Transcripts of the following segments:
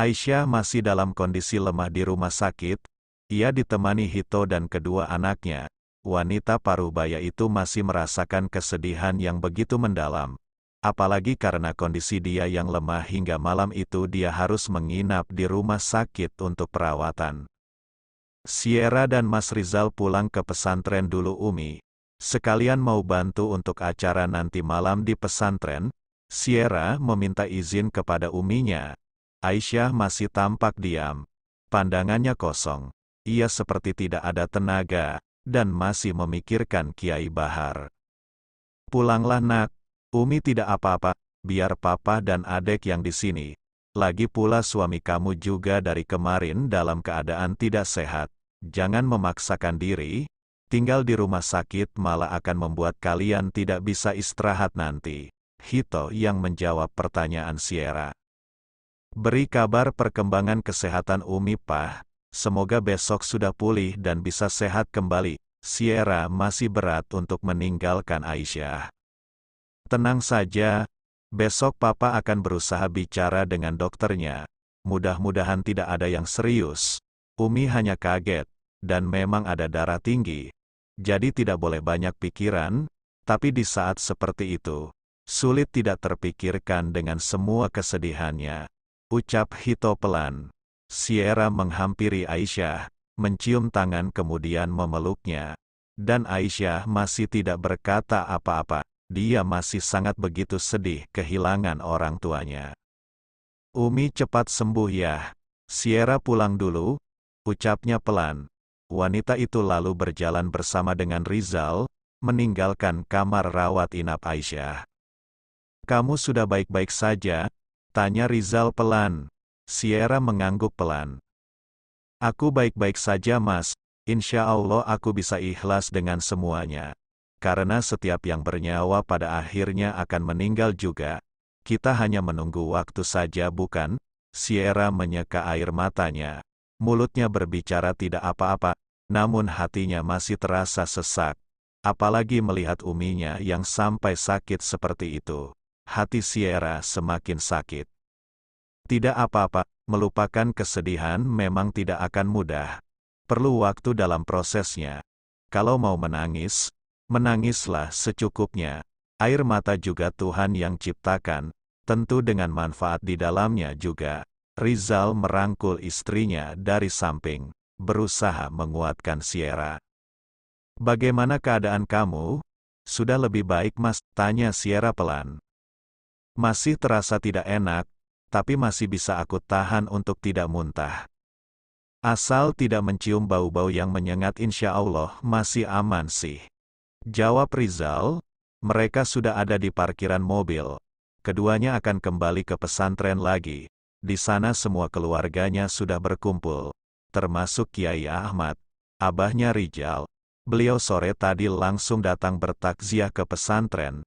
Aisyah masih dalam kondisi lemah di rumah sakit, ia ditemani Hito dan kedua anaknya. Wanita parubaya itu masih merasakan kesedihan yang begitu mendalam. Apalagi karena kondisi dia yang lemah hingga malam itu dia harus menginap di rumah sakit untuk perawatan. Sierra dan Mas Rizal pulang ke pesantren dulu Umi. Sekalian mau bantu untuk acara nanti malam di pesantren, Sierra meminta izin kepada uminya, Aisyah masih tampak diam. Pandangannya kosong. Ia seperti tidak ada tenaga, dan masih memikirkan Kiai Bahar. Pulanglah nak, Umi tidak apa-apa, biar papa dan adek yang di sini. Lagi pula suami kamu juga dari kemarin dalam keadaan tidak sehat. Jangan memaksakan diri, tinggal di rumah sakit malah akan membuat kalian tidak bisa istirahat nanti. Hito yang menjawab pertanyaan Sierra. Beri kabar perkembangan kesehatan Umi Pah, semoga besok sudah pulih dan bisa sehat kembali. Sierra masih berat untuk meninggalkan Aisyah. Tenang saja, besok papa akan berusaha bicara dengan dokternya. Mudah-mudahan tidak ada yang serius. Umi hanya kaget, dan memang ada darah tinggi. Jadi tidak boleh banyak pikiran, tapi di saat seperti itu, sulit tidak terpikirkan dengan semua kesedihannya. Ucap Hito pelan. Sierra menghampiri Aisyah, mencium tangan kemudian memeluknya. Dan Aisyah masih tidak berkata apa-apa. Dia masih sangat begitu sedih kehilangan orang tuanya. Umi cepat sembuh ya. Sierra pulang dulu, ucapnya pelan. Wanita itu lalu berjalan bersama dengan Rizal, meninggalkan kamar rawat inap Aisyah. Kamu sudah baik-baik saja, Tanya Rizal pelan. Sierra mengangguk pelan. Aku baik-baik saja mas, insya Allah aku bisa ikhlas dengan semuanya. Karena setiap yang bernyawa pada akhirnya akan meninggal juga. Kita hanya menunggu waktu saja bukan? Sierra menyeka air matanya. Mulutnya berbicara tidak apa-apa, namun hatinya masih terasa sesak apalagi melihat uminya yang sampai sakit seperti itu hati Sierra semakin sakit. Tidak apa-apa, melupakan kesedihan memang tidak akan mudah. Perlu waktu dalam prosesnya. Kalau mau menangis, menangislah secukupnya. Air mata juga Tuhan yang ciptakan, tentu dengan manfaat di dalamnya juga. Rizal merangkul istrinya dari samping, berusaha menguatkan Sierra. Bagaimana keadaan kamu? Sudah lebih baik mas, tanya Sierra pelan. Masih terasa tidak enak, tapi masih bisa aku tahan untuk tidak muntah. Asal tidak mencium bau-bau yang menyengat insya Allah masih aman sih. Jawab Rizal, mereka sudah ada di parkiran mobil. Keduanya akan kembali ke pesantren lagi. Di sana semua keluarganya sudah berkumpul, termasuk Kiai Ahmad, abahnya Rizal. Beliau sore tadi langsung datang bertakziah ke pesantren,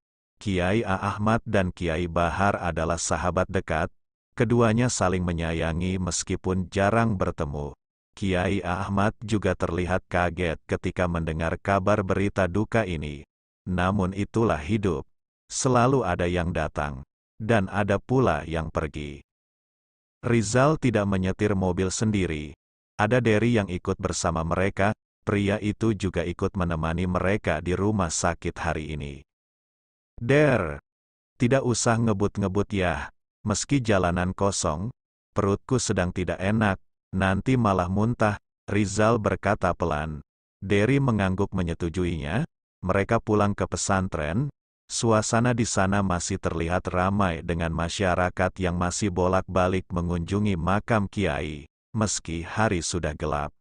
Kiai A. Ahmad dan Kiai Bahar adalah sahabat dekat, keduanya saling menyayangi meskipun jarang bertemu. Kiai A. Ahmad juga terlihat kaget ketika mendengar kabar berita duka ini. Namun itulah hidup, selalu ada yang datang, dan ada pula yang pergi. Rizal tidak menyetir mobil sendiri, ada Derry yang ikut bersama mereka, pria itu juga ikut menemani mereka di rumah sakit hari ini. Der. Tidak usah ngebut-ngebut ya. Meski jalanan kosong, perutku sedang tidak enak, nanti malah muntah, Rizal berkata pelan. Derry mengangguk menyetujuinya, mereka pulang ke pesantren, suasana di sana masih terlihat ramai dengan masyarakat yang masih bolak-balik mengunjungi makam Kiai, meski hari sudah gelap.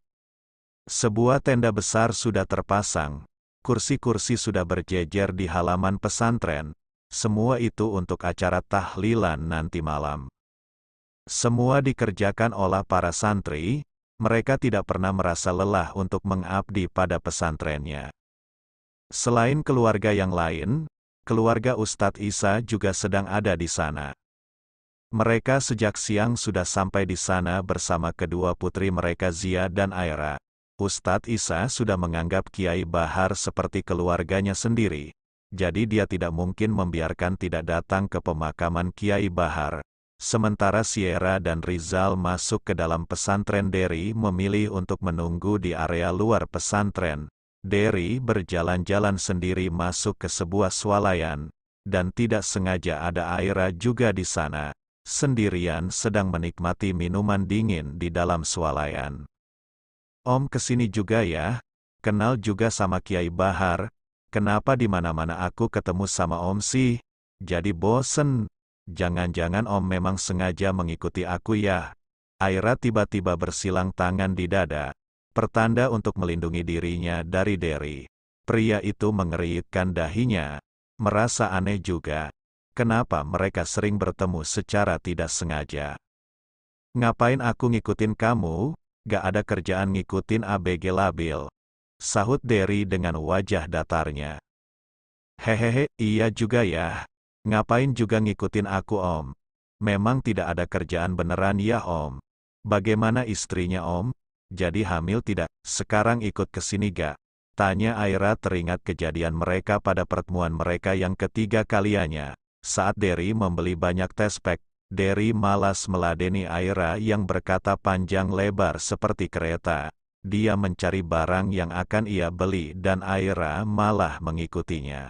Sebuah tenda besar sudah terpasang, kursi-kursi sudah berjejer di halaman pesantren, semua itu untuk acara tahlilan nanti malam. Semua dikerjakan oleh para santri, mereka tidak pernah merasa lelah untuk mengabdi pada pesantrennya. Selain keluarga yang lain, keluarga Ustadz Isa juga sedang ada di sana. Mereka sejak siang sudah sampai di sana bersama kedua putri mereka Zia dan Aira. Ustadz Isa sudah menganggap Kiai Bahar seperti keluarganya sendiri, jadi dia tidak mungkin membiarkan tidak datang ke pemakaman Kiai Bahar. Sementara Sierra dan Rizal masuk ke dalam pesantren Derry memilih untuk menunggu di area luar pesantren. Derry berjalan-jalan sendiri masuk ke sebuah swalayan, dan tidak sengaja ada Aira juga di sana, sendirian sedang menikmati minuman dingin di dalam swalayan. Om kesini juga ya, kenal juga sama Kiai Bahar, kenapa di mana-mana aku ketemu sama Om sih, jadi bosen. Jangan-jangan Om memang sengaja mengikuti aku ya. Aira tiba-tiba bersilang tangan di dada, pertanda untuk melindungi dirinya dari Derry. Pria itu mengeritkan dahinya, merasa aneh juga. Kenapa mereka sering bertemu secara tidak sengaja? Ngapain aku ngikutin kamu? gak ada kerjaan ngikutin ABG labil. Sahut Derry dengan wajah datarnya. Hehehe, iya juga ya. Ngapain juga ngikutin aku om. Memang tidak ada kerjaan beneran ya om. Bagaimana istrinya om? Jadi hamil tidak? Sekarang ikut ke sini gak? Tanya Aira teringat kejadian mereka pada pertemuan mereka yang ketiga kaliannya. Saat Derry membeli banyak tespek, Derry malas meladeni Aira yang berkata panjang lebar seperti kereta. Dia mencari barang yang akan ia beli dan Aira malah mengikutinya.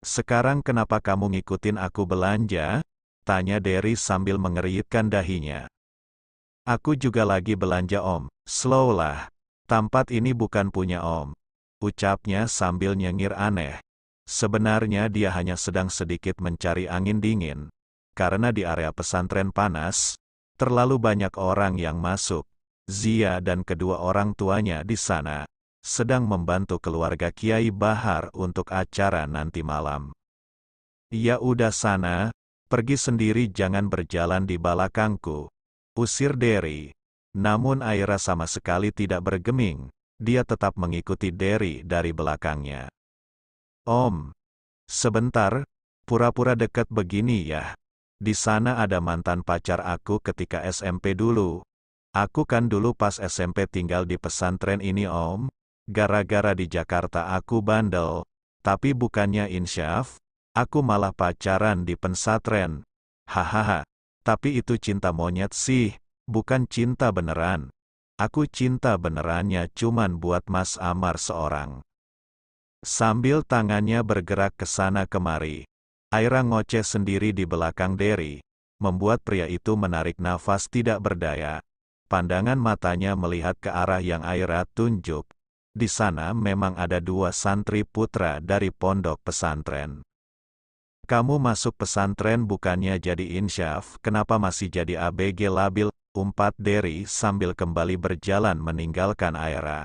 Sekarang kenapa kamu ngikutin aku belanja? Tanya Derry sambil mengeritkan dahinya. Aku juga lagi belanja om, slow lah. Tampat ini bukan punya om. Ucapnya sambil nyengir aneh. Sebenarnya dia hanya sedang sedikit mencari angin dingin, karena di area pesantren panas, terlalu banyak orang yang masuk. Zia dan kedua orang tuanya di sana sedang membantu keluarga Kiai Bahar untuk acara nanti malam. Ya udah sana, pergi sendiri jangan berjalan di balakangku. Usir Derry. Namun Aira sama sekali tidak bergeming, dia tetap mengikuti Derry dari belakangnya. Om. Sebentar, pura-pura dekat begini ya. Di sana ada mantan pacar aku ketika SMP dulu. Aku kan dulu pas SMP tinggal di pesantren ini om. Gara-gara di Jakarta aku bandel. Tapi bukannya insyaf, aku malah pacaran di pesantren. Hahaha. Tapi itu cinta monyet sih, bukan cinta beneran. Aku cinta benerannya cuman buat Mas Amar seorang. Sambil tangannya bergerak ke sana kemari. Aira ngoceh sendiri di belakang Derry, membuat pria itu menarik nafas tidak berdaya. Pandangan matanya melihat ke arah yang Aira tunjuk. Di sana memang ada dua santri putra dari pondok pesantren. Kamu masuk pesantren bukannya jadi insyaf, kenapa masih jadi ABG labil, umpat Derry sambil kembali berjalan meninggalkan Aira.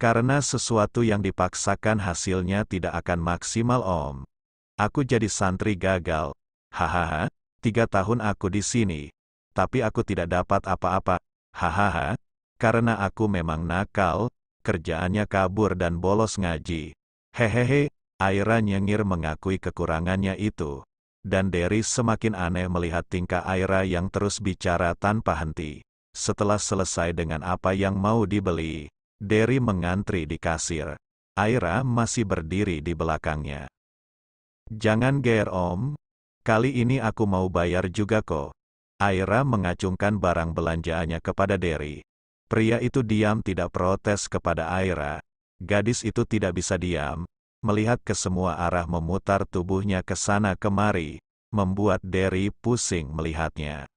Karena sesuatu yang dipaksakan hasilnya tidak akan maksimal om. Aku jadi santri gagal. Hahaha, tiga tahun aku di sini. Tapi aku tidak dapat apa-apa. Hahaha, karena aku memang nakal, kerjaannya kabur dan bolos ngaji. Hehehe, Aira nyengir mengakui kekurangannya itu. Dan Deris semakin aneh melihat tingkah Aira yang terus bicara tanpa henti. Setelah selesai dengan apa yang mau dibeli, Derry mengantri di kasir. Aira masih berdiri di belakangnya. Jangan gear om. Kali ini aku mau bayar juga kok. Aira mengacungkan barang belanjaannya kepada Derry. Pria itu diam tidak protes kepada Aira. Gadis itu tidak bisa diam, melihat ke semua arah memutar tubuhnya ke sana kemari, membuat Derry pusing melihatnya.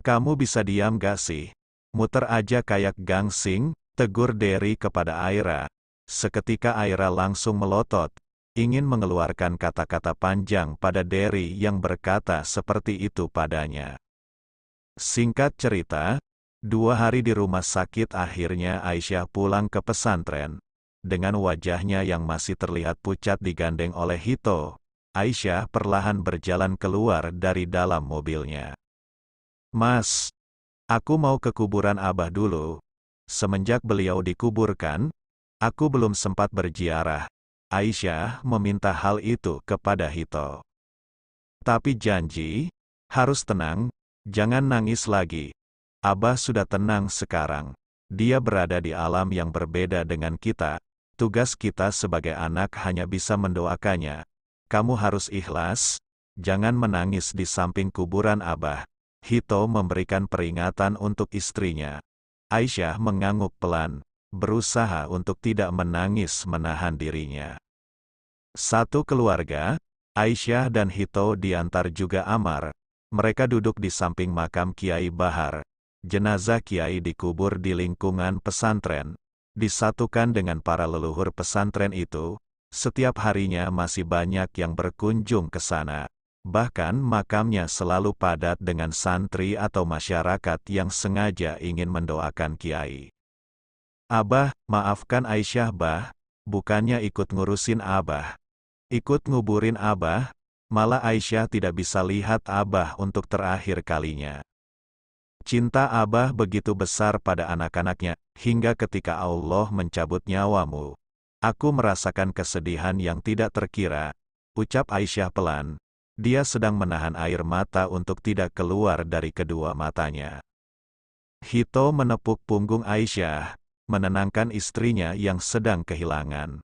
Kamu bisa diam gak sih? Muter aja kayak gangsing, tegur Derry kepada Aira. Seketika Aira langsung melotot, ingin mengeluarkan kata-kata panjang pada Derry yang berkata seperti itu padanya. Singkat cerita, dua hari di rumah sakit akhirnya Aisyah pulang ke pesantren. Dengan wajahnya yang masih terlihat pucat digandeng oleh Hito, Aisyah perlahan berjalan keluar dari dalam mobilnya. Mas, aku mau ke kuburan Abah dulu. Semenjak beliau dikuburkan, aku belum sempat berziarah, Aisyah meminta hal itu kepada Hito. Tapi janji, harus tenang, jangan nangis lagi. Abah sudah tenang sekarang. Dia berada di alam yang berbeda dengan kita. Tugas kita sebagai anak hanya bisa mendoakannya. Kamu harus ikhlas, jangan menangis di samping kuburan Abah. Hito memberikan peringatan untuk istrinya. Aisyah mengangguk pelan, berusaha untuk tidak menangis menahan dirinya. Satu keluarga, Aisyah dan Hito diantar juga Amar. Mereka duduk di samping makam Kiai Bahar. Jenazah Kiai dikubur di lingkungan pesantren. Disatukan dengan para leluhur pesantren itu, setiap harinya masih banyak yang berkunjung ke sana. Bahkan makamnya selalu padat dengan santri atau masyarakat yang sengaja ingin mendoakan kiai. Abah, maafkan Aisyah bah, bukannya ikut ngurusin Abah. Ikut nguburin Abah, malah Aisyah tidak bisa lihat Abah untuk terakhir kalinya. Cinta Abah begitu besar pada anak-anaknya, hingga ketika Allah mencabut nyawamu. Aku merasakan kesedihan yang tidak terkira, ucap Aisyah pelan. Dia sedang menahan air mata untuk tidak keluar dari kedua matanya. Hito menepuk punggung Aisyah, menenangkan istrinya yang sedang kehilangan.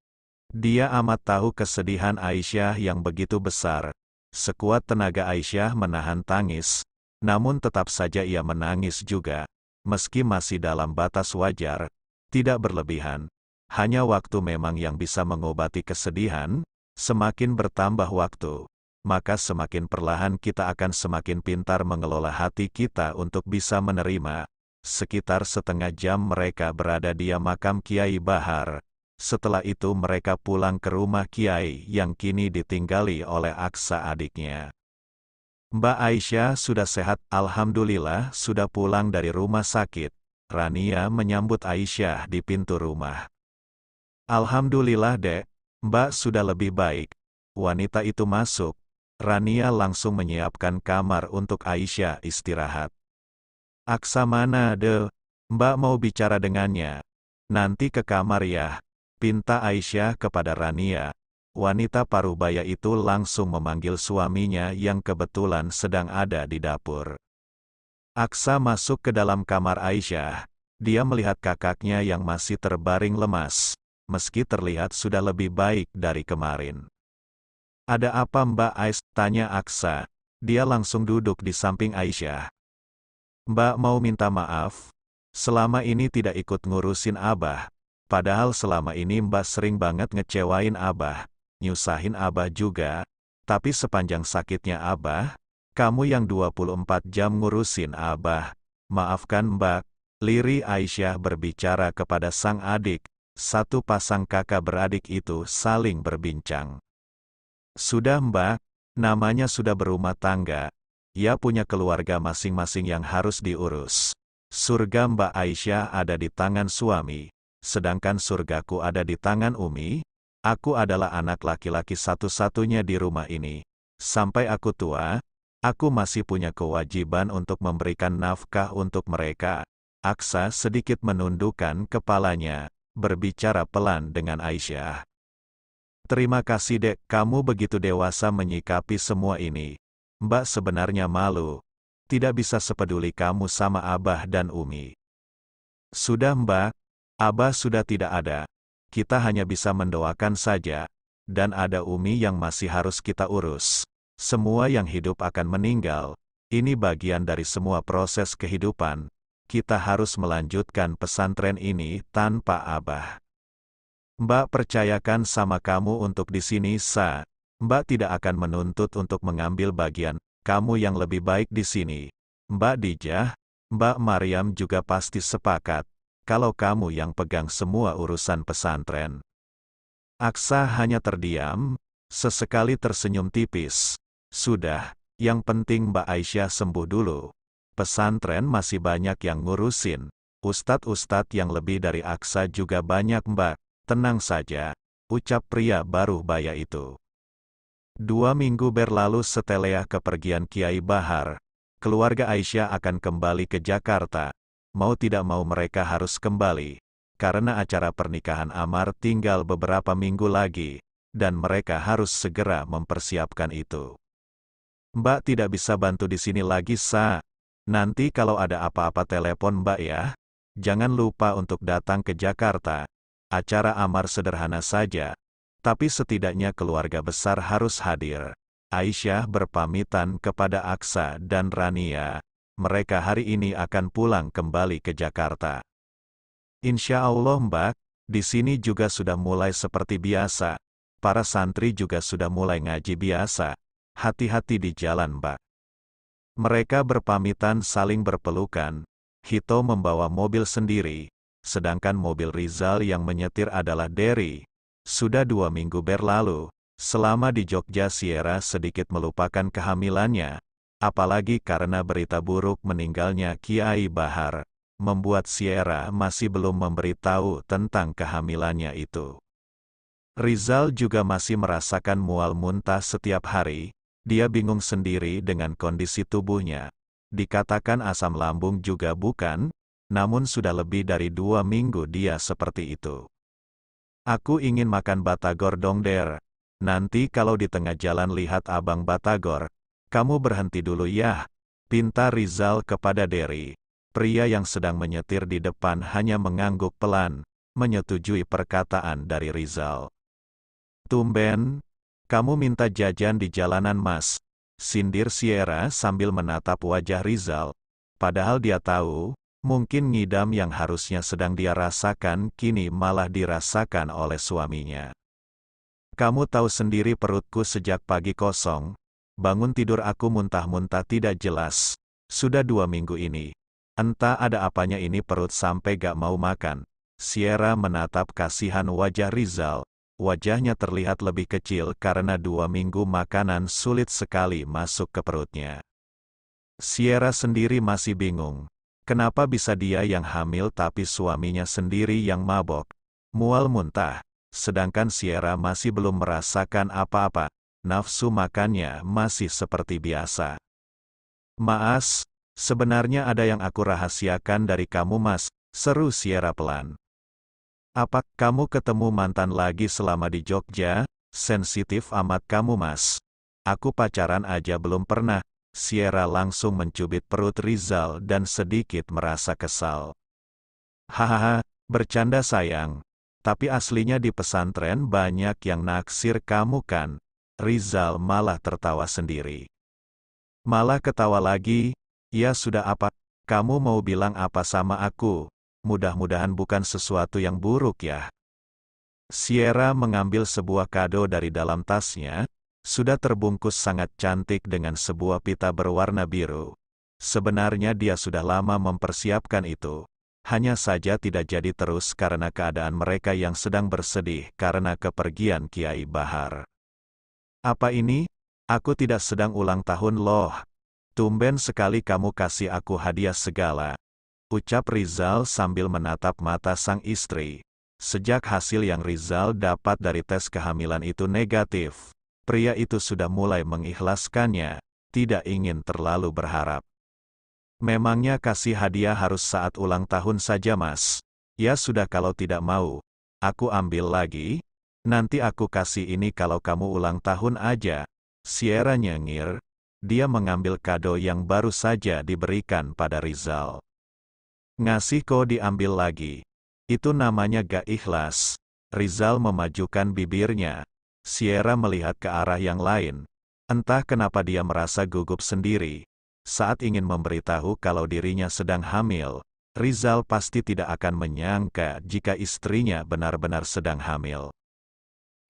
Dia amat tahu kesedihan Aisyah yang begitu besar. Sekuat tenaga Aisyah menahan tangis, namun tetap saja ia menangis juga, meski masih dalam batas wajar, tidak berlebihan. Hanya waktu memang yang bisa mengobati kesedihan, semakin bertambah waktu, maka semakin perlahan kita akan semakin pintar mengelola hati kita untuk bisa menerima. Sekitar setengah jam mereka berada di makam Kiai Bahar, setelah itu mereka pulang ke rumah Kiai yang kini ditinggali oleh Aksa adiknya. Mbak Aisyah sudah sehat, Alhamdulillah sudah pulang dari rumah sakit. Rania menyambut Aisyah di pintu rumah. Alhamdulillah dek, Mbak sudah lebih baik. Wanita itu masuk. Rania langsung menyiapkan kamar untuk Aisyah istirahat. Aksa mana de? Mbak mau bicara dengannya. Nanti ke kamar ya pinta Aisyah kepada Rania. Wanita parubaya itu langsung memanggil suaminya yang kebetulan sedang ada di dapur. Aksa masuk ke dalam kamar Aisyah. Dia melihat kakaknya yang masih terbaring lemas, meski terlihat sudah lebih baik dari kemarin. Ada apa Mbak Ais? Tanya Aksa. Dia langsung duduk di samping Aisyah. Mbak mau minta maaf, selama ini tidak ikut ngurusin Abah, Padahal selama ini Mbak sering banget ngecewain Abah, nyusahin Abah juga, tapi sepanjang sakitnya Abah, kamu yang 24 jam ngurusin Abah. Maafkan Mbak, liri Aisyah berbicara kepada sang adik, satu pasang kakak beradik itu saling berbincang. Sudah Mbak, namanya sudah berumah tangga, ia punya keluarga masing-masing yang harus diurus. Surga Mbak Aisyah ada di tangan suami sedangkan surgaku ada di tangan Umi, aku adalah anak laki-laki satu-satunya di rumah ini. Sampai aku tua, aku masih punya kewajiban untuk memberikan nafkah untuk mereka. Aksa sedikit menundukkan kepalanya, berbicara pelan dengan Aisyah. Terima kasih dek, kamu begitu dewasa menyikapi semua ini. Mbak sebenarnya malu. Tidak bisa sepeduli kamu sama Abah dan Umi. Sudah mbak, Abah sudah tidak ada, kita hanya bisa mendoakan saja, dan ada Umi yang masih harus kita urus. Semua yang hidup akan meninggal, ini bagian dari semua proses kehidupan, kita harus melanjutkan pesantren ini tanpa Abah. Mbak percayakan sama kamu untuk di sini, Sa. Mbak tidak akan menuntut untuk mengambil bagian, kamu yang lebih baik di sini. Mbak Dijah, Mbak Mariam juga pasti sepakat kalau kamu yang pegang semua urusan pesantren. Aksa hanya terdiam, sesekali tersenyum tipis. Sudah, yang penting Mbak Aisyah sembuh dulu. Pesantren masih banyak yang ngurusin. Ustadz-ustadz yang lebih dari Aksa juga banyak mbak. Tenang saja, ucap pria baru baya itu. Dua minggu berlalu setelah kepergian Kiai Bahar, keluarga Aisyah akan kembali ke Jakarta mau tidak mau mereka harus kembali, karena acara pernikahan Amar tinggal beberapa minggu lagi, dan mereka harus segera mempersiapkan itu. Mbak tidak bisa bantu di sini lagi, Sa. Nanti kalau ada apa-apa telepon Mbak ya. Jangan lupa untuk datang ke Jakarta. Acara Amar sederhana saja, tapi setidaknya keluarga besar harus hadir. Aisyah berpamitan kepada Aksa dan Rania mereka hari ini akan pulang kembali ke Jakarta. Insya Allah Mbak, di sini juga sudah mulai seperti biasa. Para santri juga sudah mulai ngaji biasa. Hati-hati di jalan Mbak. Mereka berpamitan saling berpelukan. Hito membawa mobil sendiri, sedangkan mobil Rizal yang menyetir adalah Derry. Sudah dua minggu berlalu, selama di Jogja Sierra sedikit melupakan kehamilannya, apalagi karena berita buruk meninggalnya Kiai Bahar, membuat Sierra masih belum memberitahu tentang kehamilannya itu. Rizal juga masih merasakan mual muntah setiap hari, dia bingung sendiri dengan kondisi tubuhnya. Dikatakan asam lambung juga bukan, namun sudah lebih dari dua minggu dia seperti itu. Aku ingin makan batagor dong der, Nanti kalau di tengah jalan lihat abang Batagor, kamu berhenti dulu ya, pinta Rizal kepada Derry. Pria yang sedang menyetir di depan hanya mengangguk pelan, menyetujui perkataan dari Rizal. Tumben, kamu minta jajan di jalanan mas, sindir Sierra sambil menatap wajah Rizal. Padahal dia tahu, mungkin ngidam yang harusnya sedang dia rasakan kini malah dirasakan oleh suaminya. Kamu tahu sendiri perutku sejak pagi kosong, bangun tidur aku muntah-muntah tidak jelas. Sudah dua minggu ini. Entah ada apanya ini perut sampai gak mau makan. Sierra menatap kasihan wajah Rizal. Wajahnya terlihat lebih kecil karena dua minggu makanan sulit sekali masuk ke perutnya. Sierra sendiri masih bingung. Kenapa bisa dia yang hamil tapi suaminya sendiri yang mabok, mual muntah, sedangkan Sierra masih belum merasakan apa-apa nafsu makannya masih seperti biasa. Maas, sebenarnya ada yang aku rahasiakan dari kamu mas, seru Sierra pelan. Apa kamu ketemu mantan lagi selama di Jogja? Sensitif amat kamu mas. Aku pacaran aja belum pernah. Sierra langsung mencubit perut Rizal dan sedikit merasa kesal. Hahaha, bercanda sayang. Tapi aslinya di pesantren banyak yang naksir kamu kan, Rizal malah tertawa sendiri. Malah ketawa lagi, ya sudah apa, kamu mau bilang apa sama aku, mudah-mudahan bukan sesuatu yang buruk ya. Sierra mengambil sebuah kado dari dalam tasnya, sudah terbungkus sangat cantik dengan sebuah pita berwarna biru. Sebenarnya dia sudah lama mempersiapkan itu, hanya saja tidak jadi terus karena keadaan mereka yang sedang bersedih karena kepergian Kiai Bahar. Apa ini? Aku tidak sedang ulang tahun loh. Tumben sekali kamu kasih aku hadiah segala. Ucap Rizal sambil menatap mata sang istri. Sejak hasil yang Rizal dapat dari tes kehamilan itu negatif, pria itu sudah mulai mengikhlaskannya, tidak ingin terlalu berharap. Memangnya kasih hadiah harus saat ulang tahun saja mas? Ya sudah kalau tidak mau, aku ambil lagi, Nanti aku kasih ini kalau kamu ulang tahun aja. Sierra nyengir. Dia mengambil kado yang baru saja diberikan pada Rizal. Ngasih kau diambil lagi. Itu namanya gak ikhlas. Rizal memajukan bibirnya. Sierra melihat ke arah yang lain. Entah kenapa dia merasa gugup sendiri. Saat ingin memberitahu kalau dirinya sedang hamil, Rizal pasti tidak akan menyangka jika istrinya benar-benar sedang hamil.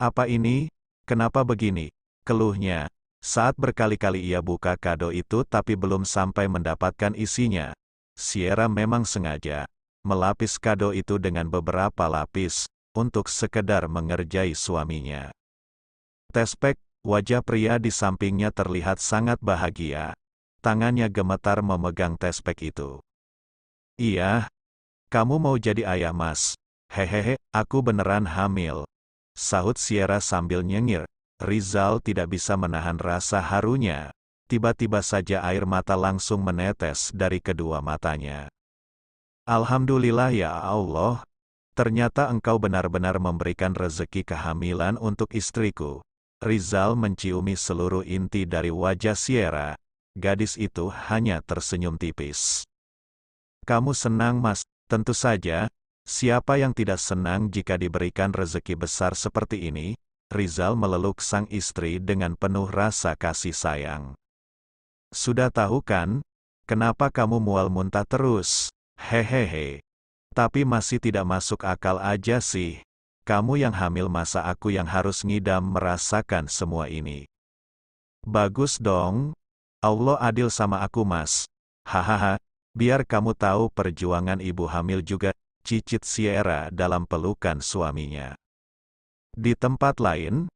Apa ini? Kenapa begini? Keluhnya. Saat berkali-kali ia buka kado itu tapi belum sampai mendapatkan isinya. Sierra memang sengaja melapis kado itu dengan beberapa lapis, untuk sekedar mengerjai suaminya. Tespek, wajah pria di sampingnya terlihat sangat bahagia. Tangannya gemetar memegang tespek itu. Iya, kamu mau jadi ayah mas. Hehehe, aku beneran hamil. Sahut Sierra sambil nyengir. Rizal tidak bisa menahan rasa harunya. Tiba-tiba saja air mata langsung menetes dari kedua matanya. Alhamdulillah ya Allah, ternyata engkau benar-benar memberikan rezeki kehamilan untuk istriku. Rizal menciumi seluruh inti dari wajah Sierra. Gadis itu hanya tersenyum tipis. Kamu senang mas, tentu saja, Siapa yang tidak senang jika diberikan rezeki besar seperti ini? Rizal meleluk sang istri dengan penuh rasa kasih sayang. Sudah tahu kan, kenapa kamu mual muntah terus? Hehehe. Tapi masih tidak masuk akal aja sih. Kamu yang hamil masa aku yang harus ngidam merasakan semua ini. Bagus dong. Allah adil sama aku mas. Hahaha, biar kamu tahu perjuangan ibu hamil juga cicit Sierra dalam pelukan suaminya. Di tempat lain,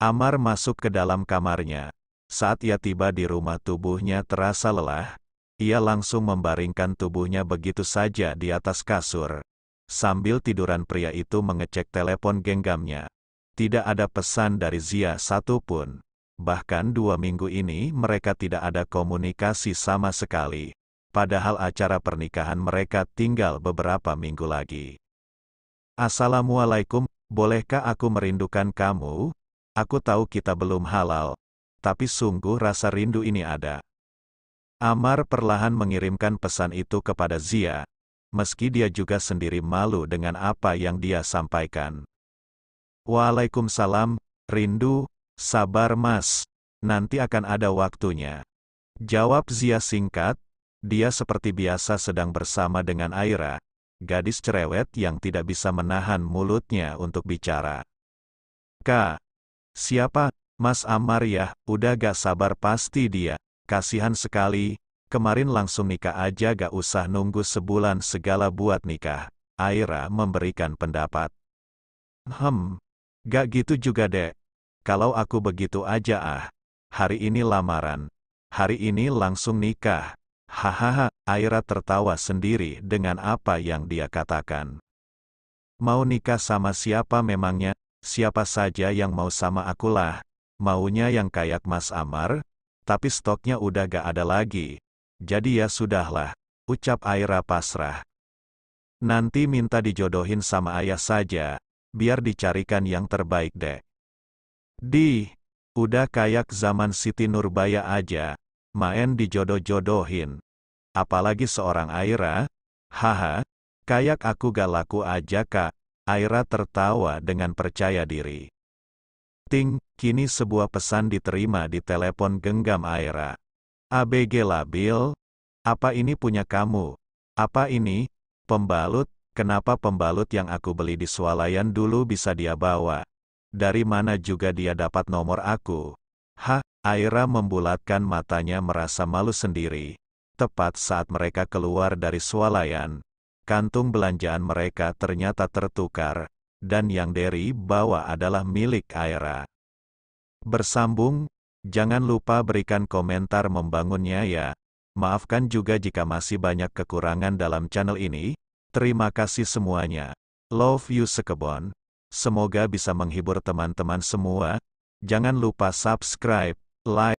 Amar masuk ke dalam kamarnya. Saat ia tiba di rumah tubuhnya terasa lelah, ia langsung membaringkan tubuhnya begitu saja di atas kasur. Sambil tiduran pria itu mengecek telepon genggamnya. Tidak ada pesan dari Zia satu pun. Bahkan dua minggu ini mereka tidak ada komunikasi sama sekali padahal acara pernikahan mereka tinggal beberapa minggu lagi. Assalamualaikum, bolehkah aku merindukan kamu? Aku tahu kita belum halal, tapi sungguh rasa rindu ini ada. Amar perlahan mengirimkan pesan itu kepada Zia, meski dia juga sendiri malu dengan apa yang dia sampaikan. Waalaikumsalam, rindu, sabar mas, nanti akan ada waktunya. Jawab Zia singkat, dia seperti biasa sedang bersama dengan Aira, gadis cerewet yang tidak bisa menahan mulutnya untuk bicara. K. Siapa? Mas Ammar ya, udah gak sabar pasti dia. Kasihan sekali, kemarin langsung nikah aja gak usah nunggu sebulan segala buat nikah. Aira memberikan pendapat. Hmm, gak gitu juga dek. Kalau aku begitu aja ah. Hari ini lamaran. Hari ini langsung nikah. Hahaha, Aira tertawa sendiri dengan apa yang dia katakan. Mau nikah sama siapa memangnya? Siapa saja yang mau sama akulah. Maunya yang kayak Mas Amar, tapi stoknya udah gak ada lagi. Jadi ya sudahlah, ucap Aira pasrah. Nanti minta dijodohin sama ayah saja, biar dicarikan yang terbaik deh. Di, udah kayak zaman Siti Nurbaya aja, main dijodoh-jodohin. Apalagi seorang Aira, haha, kayak aku gak laku aja kak, Aira tertawa dengan percaya diri. Ting, kini sebuah pesan diterima di telepon genggam Aira. ABG labil, apa ini punya kamu? Apa ini? Pembalut, kenapa pembalut yang aku beli di swalayan dulu bisa dia bawa? Dari mana juga dia dapat nomor aku? Hah, Aira membulatkan matanya merasa malu sendiri. Tepat saat mereka keluar dari swalayan, kantung belanjaan mereka ternyata tertukar, dan yang Derry bawa adalah milik Aira. Bersambung, jangan lupa berikan komentar membangunnya ya. Maafkan juga jika masih banyak kekurangan dalam channel ini. Terima kasih semuanya. Love you sekebon. Semoga bisa menghibur teman-teman semua. Jangan lupa subscribe. live.